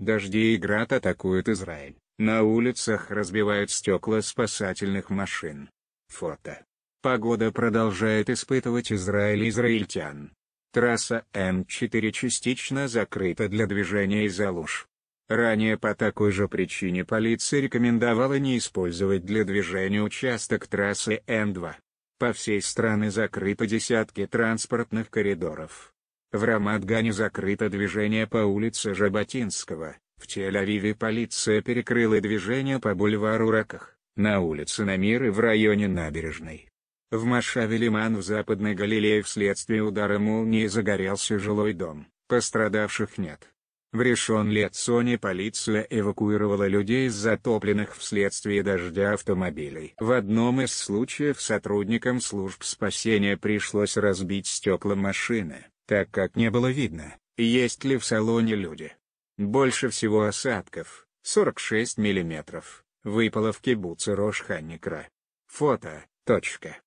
Дожди и град атакуют Израиль. На улицах разбивают стекла спасательных машин. Фото. Погода продолжает испытывать Израиль и израильтян. Трасса М4 частично закрыта для движения из-за луж. Ранее по такой же причине полиция рекомендовала не использовать для движения участок трассы М2. По всей стране закрыты десятки транспортных коридоров. В Рамадгане закрыто движение по улице Жаботинского, в Тель-Авиве полиция перекрыла движение по бульвару Раках, на улице Намир и в районе набережной. В Машаве Лиман в Западной Галилее вследствие удара молнии загорелся жилой дом, пострадавших нет. В решен лет полиция эвакуировала людей из затопленных вследствие дождя автомобилей. В одном из случаев сотрудникам служб спасения пришлось разбить стекла машины так как не было видно, есть ли в салоне люди. Больше всего осадков, 46 мм, выпало в кибуце Рошханникра. Фото, точка.